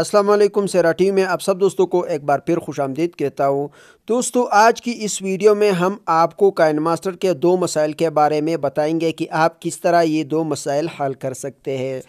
असलम सेरा team में आप सब दोस्तों को एक बार फिर खुश आमदीद कहता हूँ दोस्तों आज की इस वीडियो में हम आपको काइन मास्टर के दो मसाइल के बारे में बताएंगे कि आप किस तरह ये दो मसाइल हल कर सकते हैं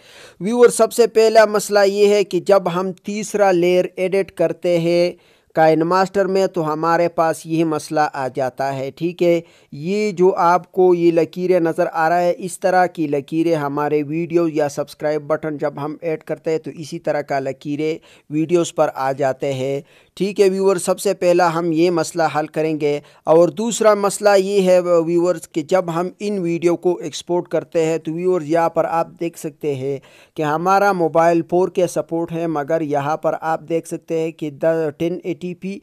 व्यूअर सबसे पहला मसला ये है कि जब हम तीसरा लेयर एडिट करते हैं काइन मास्टर में तो हमारे पास ये मसला आ जाता है ठीक है ये जो आपको ये लकीरें नज़र आ रहा है इस तरह की लकीरें हमारे वीडियो या सब्सक्राइब बटन जब हम ऐड करते हैं तो इसी तरह का लकीरें वीडियोस पर आ जाते हैं ठीक है व्यूवर सबसे पहला हम ये मसला हल करेंगे और दूसरा मसला ये है व्यूवर्स कि जब हम इन वीडियो को एक्सपोर्ट करते हैं तो व्यूवर्स यहाँ पर आप देख सकते हैं कि हमारा मोबाइल फोर के सपोर्ट है मगर यहाँ पर आप देख सकते हैं कि द टेन टी पी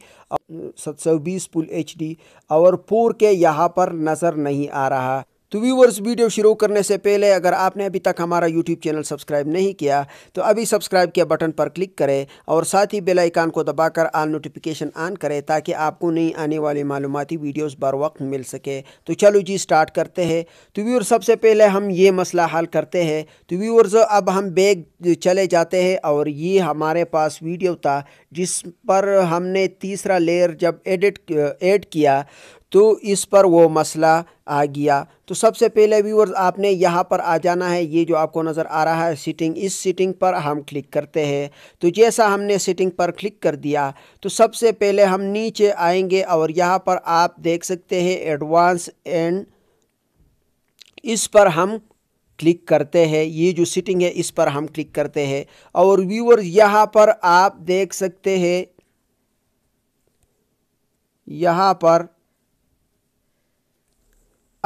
सात सौ बीस फुल एच डी और फोर के यहाँ पर नज़र नहीं आ रहा तो व्यूवर्स वीडियो शुरू करने से पहले अगर आपने अभी तक हमारा यूट्यूब चैनल सब्सक्राइब नहीं किया तो अभी सब्सक्राइब के बटन पर क्लिक करें और साथ ही बेल आइकान को दबाकर आल नोटिफिकेशन ऑन करें ताकि आपको नई आने वाली मालूमती वीडियोस बर वक्त मिल सके तो चलो जी स्टार्ट करते हैं तो व्यूअर्स सबसे पहले हम ये मसला हल करते हैं तो व्यूवर्स अब हम बैग चले जाते हैं और ये हमारे पास वीडियो था जिस पर हमने तीसरा लेयर जब एडिट एड किया तो इस पर वो मसला आ गया तो सबसे पहले व्यूवर आपने यहाँ पर आ जाना है ये जो आपको नज़र आ रहा है सीटिंग इस सीटिंग पर हम क्लिक करते हैं तो जैसा हमने सीटिंग पर क्लिक कर दिया तो सबसे पहले हम नीचे आएंगे और यहाँ पर आप देख सकते हैं एडवांस एंड इस पर हम क्लिक करते हैं ये जो सीटिंग है इस पर हम क्लिक करते हैं और व्यूवर यहाँ पर आप देख सकते हैं यहाँ पर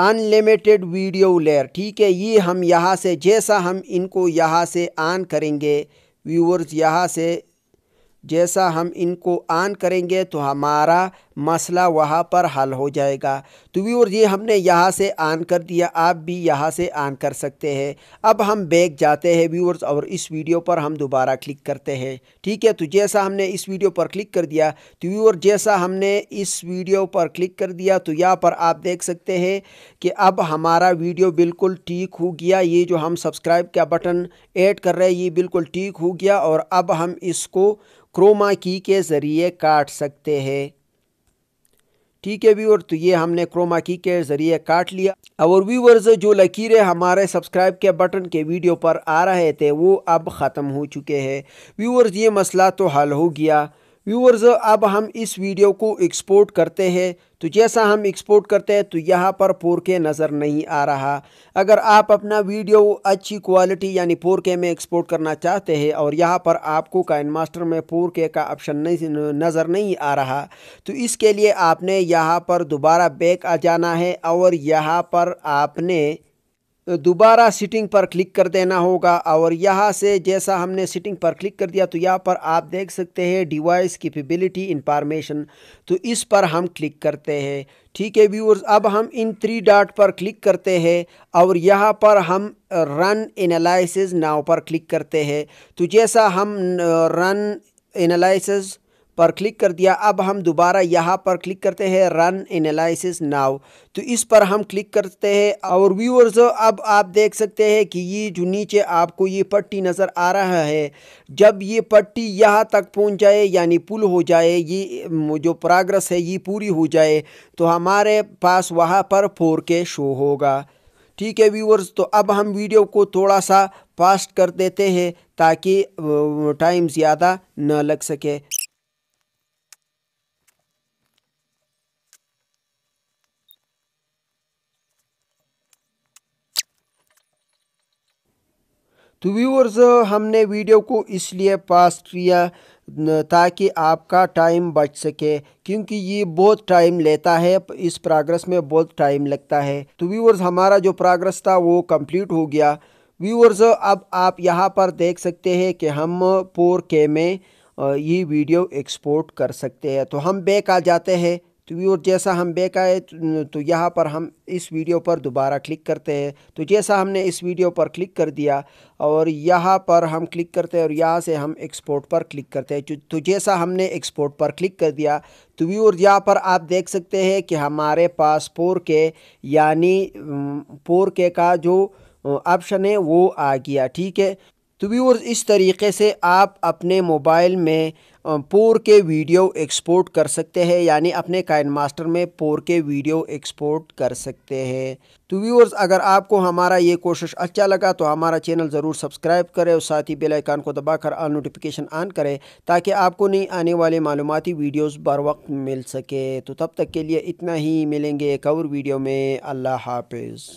अनलिमिटेड वीडियो लेयर ठीक है ये हम यहाँ से जैसा हम इनको यहाँ से ऑन करेंगे व्यूवर्स यहाँ से जैसा हम इनको ऑन करेंगे तो हमारा मसला वहाँ पर हल हो जाएगा तो और ये हमने यहाँ से आन कर दिया आप भी यहाँ से आन कर सकते हैं अब हम बैग जाते हैं व्यूअर्स और इस वीडियो पर हम दोबारा क्लिक करते हैं ठीक है तो जैसा हमने इस वीडियो पर क्लिक कर दिया तो व्यूअर जैसा हमने इस वीडियो पर क्लिक कर दिया तो यहाँ पर आप देख सकते हैं कि अब हमारा वीडियो बिल्कुल ठीक हो गया ये जो हम सब्सक्राइब का बटन ऐड कर रहे हैं ये बिल्कुल ठीक हो गया और अब हम इसको क्रोमा की के ज़रिए काट सकते हैं ठीक है व्यूअर तो ये हमने क्रोमा की के जरिए काट लिया और व्यूअर्स जो लकीरें हमारे सब्सक्राइब के बटन के वीडियो पर आ रहे थे वो अब ख़त्म हो चुके हैं व्यूअर्स ये मसला तो हल हो गया व्यूअर्स अब हम इस वीडियो को एक्सपोर्ट करते हैं तो जैसा हम एक्सपोर्ट करते हैं तो यहाँ पर 4K नज़र नहीं आ रहा अगर आप अपना वीडियो अच्छी क्वालिटी यानी 4K में एक्सपोर्ट करना चाहते हैं और यहाँ पर आपको काइन मास्टर में 4K का ऑप्शन नहीं नज़र नहीं आ रहा तो इसके लिए आपने यहाँ पर दोबारा बैक आ जाना है और यहाँ पर आपने दोबारा सिटिंग पर क्लिक कर देना होगा और यहाँ से जैसा हमने सिटिंग पर क्लिक कर दिया तो यहाँ पर आप देख सकते हैं डिवाइस कैपेबिलिटी इंफॉर्मेशन तो इस पर हम क्लिक करते हैं ठीक है व्यूअर्स अब हम इन थ्री डॉट पर क्लिक करते हैं और यहाँ पर हम रन एनालिसिस नाव पर क्लिक करते हैं तो जैसा हम रन एनालिसिस पर क्लिक कर दिया अब हम दोबारा यहाँ पर क्लिक करते हैं रन एनालिसिस नाव तो इस पर हम क्लिक करते हैं और व्यूअर्स अब आप देख सकते हैं कि ये जो नीचे आपको ये पट्टी नज़र आ रहा है जब ये पट्टी यहाँ तक पहुँच जाए यानी पुल हो जाए ये जो प्रोग्रेस है ये पूरी हो जाए तो हमारे पास वहाँ पर फोर के शो होगा ठीक है व्यूअर्स तो अब हम वीडियो को थोड़ा सा फास्ट कर देते हैं ताकि टाइम ज़्यादा न लग सके तो व्यूअर्स हमने वीडियो को इसलिए पास किया ताकि आपका टाइम बच सके क्योंकि ये बहुत टाइम लेता है इस प्रोग्रेस में बहुत टाइम लगता है तो व्यूअर्स हमारा जो प्रोग्रेस था वो कंप्लीट हो गया व्यूअर्स अब आप यहाँ पर देख सकते हैं कि हम पोर के में ये वीडियो एक्सपोर्ट कर सकते हैं तो हम बैक आ जाते हैं तो और जैसा हम बैक आए तो यहाँ पर हम इस वीडियो पर दोबारा क्लिक करते हैं तो जैसा हमने इस वीडियो पर क्लिक कर दिया और यहाँ पर हम क्लिक करते हैं और यहाँ से हम एक्सपोर्ट पर क्लिक करते हैं तो, तो जैसा हमने एक्सपोर्ट पर क्लिक कर दिया तो व्यूअर यहाँ पर आप देख सकते हैं कि हमारे पास पोर के यानी पोर के का जो ऑप्शन है वो आ गया ठीक है तो व्यूअर्स इस तरीके से आप अपने मोबाइल में पोर के वीडियो एक्सपोर्ट कर सकते हैं यानी अपने काइन मास्टर में पोर के वीडियो एक्सपोर्ट कर सकते हैं तो व्यूअर्स अगर आपको हमारा ये कोशिश अच्छा लगा तो हमारा चैनल ज़रूर सब्सक्राइब करें और साथ ही बेल आइकन को दबाकर ऑल नोटिफिकेशन ऑन करें ताकि आपको नहीं आने वाले मालूमती वीडियोस बर वक्त मिल सके तो तब तक के लिए इतना ही मिलेंगे एक और वीडियो में अल्लाह हाफिज़